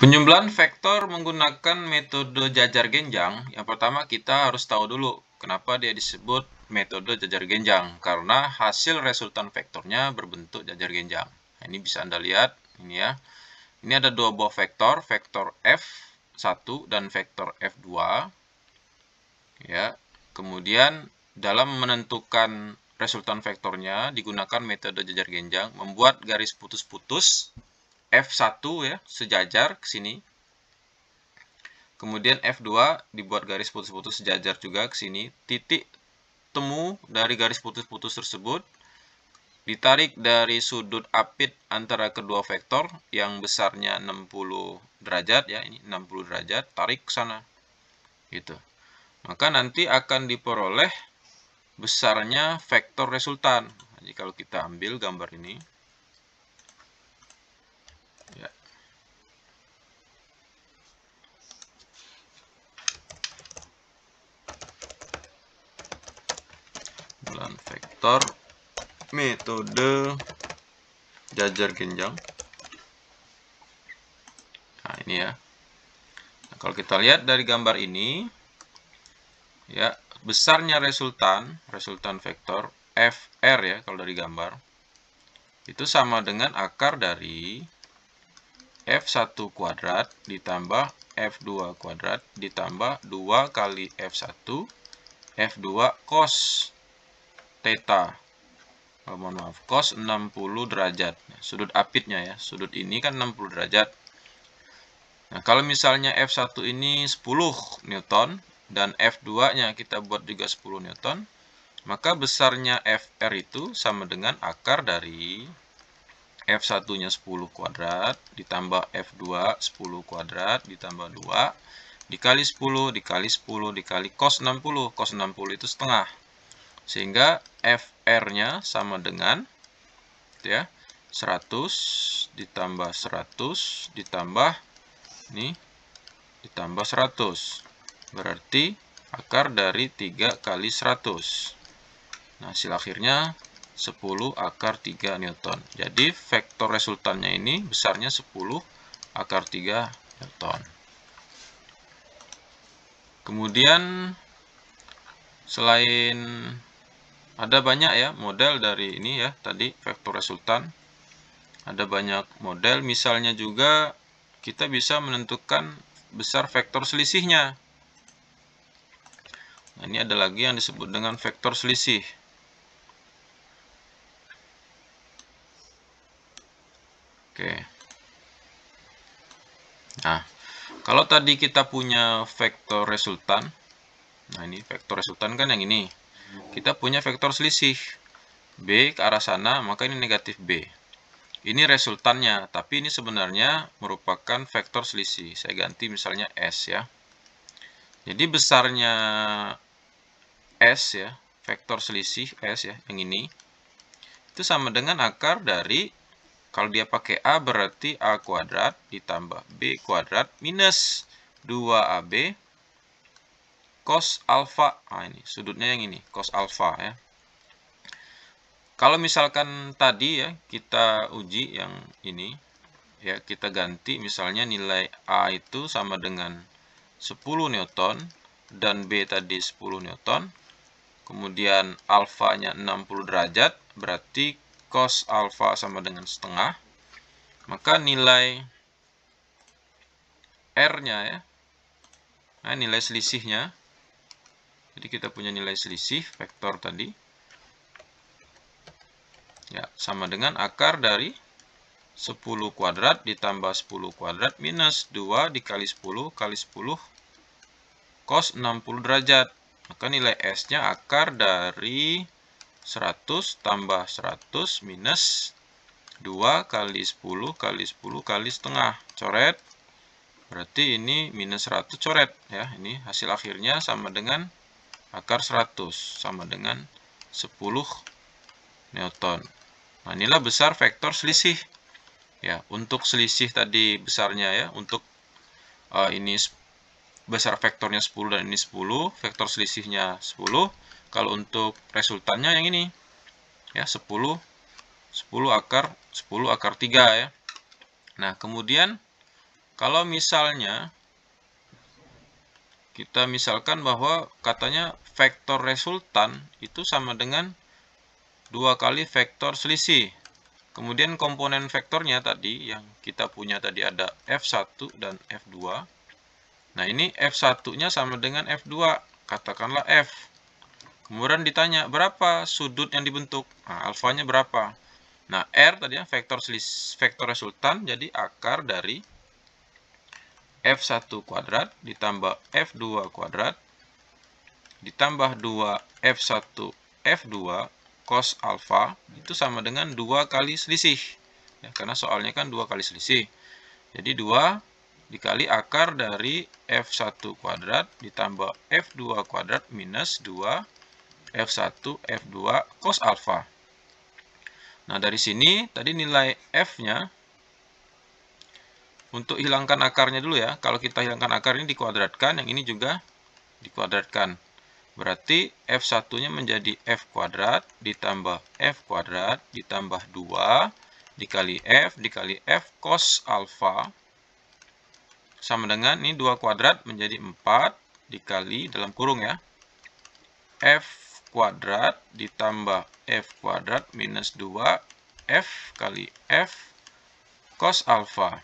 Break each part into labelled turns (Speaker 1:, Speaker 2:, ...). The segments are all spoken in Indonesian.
Speaker 1: Penjumlahan vektor menggunakan metode jajar genjang. Yang pertama kita harus tahu dulu kenapa dia disebut metode jajar genjang. Karena hasil resultan vektornya berbentuk jajar genjang. Nah, ini bisa Anda lihat, ini ya. Ini ada dua buah vektor, vektor F1 dan vektor F2. Ya. Kemudian dalam menentukan resultan vektornya digunakan metode jajar genjang, membuat garis putus-putus F1 ya, sejajar ke sini. Kemudian F2 dibuat garis putus-putus sejajar juga ke sini. Titik temu dari garis putus-putus tersebut ditarik dari sudut apit antara kedua vektor yang besarnya 60 derajat ya ini 60 derajat tarik ke sana gitu maka nanti akan diperoleh besarnya vektor resultan jadi kalau kita ambil gambar ini mendaftar metode jajar genjang. Nah, ini ya. Nah, kalau kita lihat dari gambar ini, ya, besarnya resultan, resultan vektor FR ya, kalau dari gambar, itu sama dengan akar dari F1 kuadrat ditambah F2 kuadrat ditambah 2 kali F1, F2 cos theta oh, mohon maaf cos 60 derajat sudut apitnya ya sudut ini kan 60 derajat nah kalau misalnya F1 ini 10 Newton dan F2 nya kita buat juga 10 Newton maka besarnya FR itu sama dengan akar dari F1 nya 10 kuadrat ditambah F2 10 kuadrat ditambah 2 dikali 10 dikali 10 dikali cos 60 cos 60 itu setengah sehingga FR-nya sama dengan ya 100 ditambah 100 ditambah ini ditambah 100. Berarti akar dari 3 kali 100. Nah, hasil akhirnya 10 akar 3 Newton. Jadi, vektor resultannya ini besarnya 10 akar 3 Newton. Kemudian, selain ada banyak ya model dari ini ya, tadi vektor resultan. Ada banyak model, misalnya juga kita bisa menentukan besar vektor selisihnya. Nah, ini ada lagi yang disebut dengan vektor selisih. Oke. Nah, kalau tadi kita punya vektor resultan, nah ini vektor resultan kan yang ini kita punya vektor selisih B ke arah sana, maka ini negatif B. Ini resultannya, tapi ini sebenarnya merupakan vektor selisih. Saya ganti misalnya S ya. Jadi besarnya S ya, vektor selisih S ya, yang ini. Itu sama dengan akar dari, kalau dia pakai A berarti A kuadrat ditambah B kuadrat minus 2AB cos alfa. Nah, ini sudutnya yang ini, cos alfa ya. Kalau misalkan tadi ya kita uji yang ini ya kita ganti misalnya nilai A itu sama dengan 10 Newton dan B tadi 10 Newton. Kemudian alfanya 60 derajat berarti cos alfa sama dengan setengah. Maka nilai R-nya ya. Nah, nilai selisihnya jadi kita punya nilai selisih vektor tadi. Ya, sama dengan akar dari 10 kuadrat ditambah 10 kuadrat minus 2 dikali 10 kali 10 cos 60 derajat. Maka nilai S-nya akar dari 100 tambah 100 minus 2 kali 10 kali 10 kali setengah. Coret. Berarti ini minus 100 coret. ya Ini hasil akhirnya sama dengan akar 100 sama dengan 10 Newton. Nah, inilah besar vektor selisih. Ya, untuk selisih tadi besarnya ya, untuk uh, ini besar vektornya 10 dan ini 10, vektor selisihnya 10. Kalau untuk resultannya yang ini ya 10 10 akar 10 akar 3 ya. Nah, kemudian kalau misalnya kita misalkan bahwa katanya vektor resultan itu sama dengan dua kali vektor selisih. Kemudian komponen vektornya tadi yang kita punya tadi ada F1 dan F2. Nah ini F1-nya sama dengan F2, katakanlah F. Kemudian ditanya berapa sudut yang dibentuk, nah, alfanya berapa. Nah R tadi ya vektor, selis, vektor resultan jadi akar dari F1 kuadrat ditambah F2 kuadrat ditambah 2 F1 F2 cos alfa itu sama dengan 2 kali selisih. Ya, karena soalnya kan 2 kali selisih. Jadi 2 dikali akar dari F1 kuadrat ditambah F2 kuadrat minus 2 F1 F2 cos alfa. Nah, dari sini tadi nilai F-nya untuk hilangkan akarnya dulu ya. Kalau kita hilangkan akar ini dikuadratkan, yang ini juga dikuadratkan. Berarti F1-nya menjadi F kuadrat ditambah F kuadrat ditambah 2 dikali F dikali F cos alfa sama dengan ini 2 kuadrat menjadi 4 dikali dalam kurung ya. F kuadrat ditambah F kuadrat minus 2 F kali F cos alfa.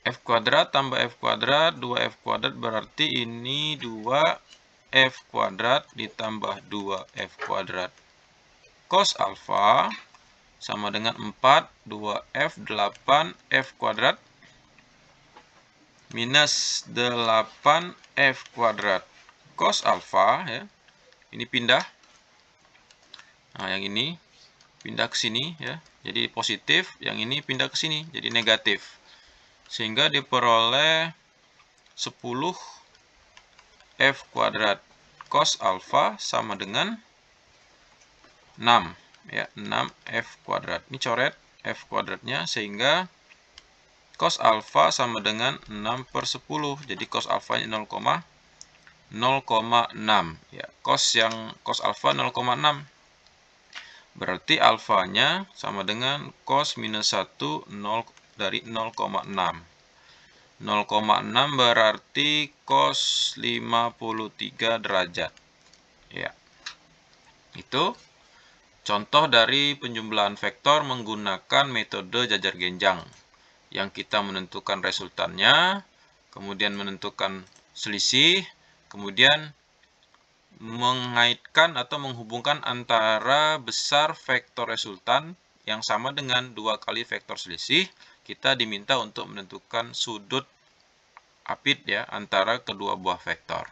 Speaker 1: F kuadrat tambah F kuadrat, 2F kuadrat berarti ini 2F kuadrat ditambah 2F kuadrat. Cos alfa sama dengan 4, 2F, 8F kuadrat minus 8F kuadrat. Cos alfa, ya, ini pindah. Nah, yang ini pindah ke sini, ya. Jadi positif, yang ini pindah ke sini, jadi negatif. Sehingga diperoleh 10 F kuadrat cos alfa sama dengan 6. Ya, 6 F kuadrat. Ini coret F kuadratnya sehingga cos alfa sama dengan 6 per 10. Jadi cos alfanya 0, 0,6 ya cos yang cos alfa 0,6 berarti alfanya sama dengan cos minus 1 dari 0,6. 0,6 berarti cos 53 derajat. Ya. Itu contoh dari penjumlahan vektor menggunakan metode jajar genjang yang kita menentukan resultannya, kemudian menentukan selisih, kemudian mengaitkan atau menghubungkan antara besar vektor resultan yang sama dengan dua kali vektor selisih kita diminta untuk menentukan sudut apit ya antara kedua buah vektor.